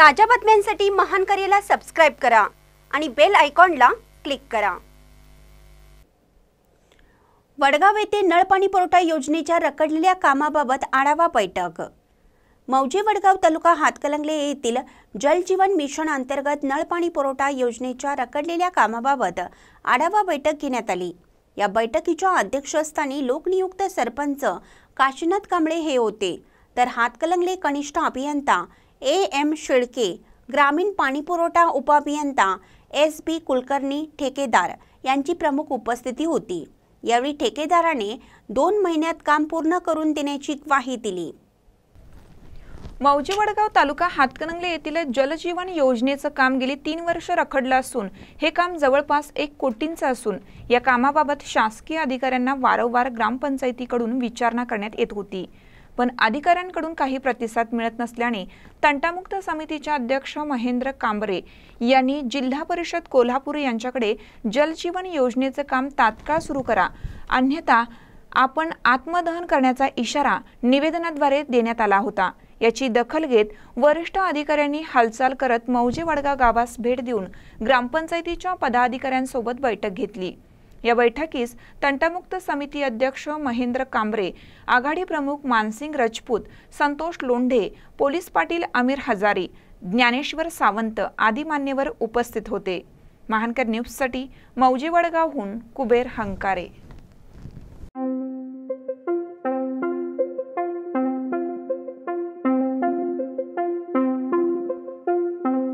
ताज्या बातम्यांसाठी महान करेला सबस्क्राईब करा आणि बेल आयकॉनला क्लिक करा वडगाव येथे नळपाणी पुरवठा योजनेच्या रखडलेल्या कामाबाबत आढावा बैठक मौजे वडगाव तालुका हातकलंगले येथील जलजीवन मिशन अंतर्गत नळपाणी पुरवठा योजनेच्या रखडलेल्या कामाबाबत आढावा बैठक घेण्यात आली या बैठकीच्या अध्यक्षस्थानी लोकनियुक्त सरपंच काशीनाथ कांबळे हे होते तर हातकलंगले कनिष्ठ अभियंता ए एम शेळके ग्रामीण पाणीपुरवठा उपअभियंता एस बी कुलकर्णी ठेकेदार यांची प्रमुख उपस्थिती होती यावेळी ठेकेदाराने दोन महिन्यात काम पूर्ण करून देण्याची ग्वाही दिली मौजे वडगाव तालुका हातकणंगले येथील जलजीवन योजनेचं काम गेली तीन वर्ष रखडलं असून हे काम जवळपास एक कोटींचं असून या कामाबाबत शासकीय अधिकाऱ्यांना वारंवार ग्रामपंचायतीकडून विचारणा करण्यात येत होती पण अधिकाऱ्यांकडून काही प्रतिसाद मिळत नसल्याने तंटामुक्त समितीच्या अध्यक्ष महेंद्र कांबरे यांनी जिल्हा परिषद कोल्हापूर यांच्याकडे जलजीवन योजनेचं काम तात्काळ सुरू करा अन्यथा आपण आत्मदहन करण्याचा इशारा निवेदनाद्वारे देण्यात आला होता याची दखल घेत वरिष्ठ अधिकाऱ्यांनी हालचाल करत मौजे वडगा गावास भेट देऊन ग्रामपंचायतीच्या पदाधिकाऱ्यांसोबत बैठक घेतली या बैठकीस तंटमुक्त समिती अध्यक्ष महेंद्र कांबरे आघाडी प्रमुख मानसिंग राजपूत संतोष लोंढे पोलीस पाटील अमीर हजारी ज्ञानेश्वर सावंत आदी मान्यवर उपस्थित होते महानकर न्यूजसाठी मौजे वडगावहून कुबेर हंकारे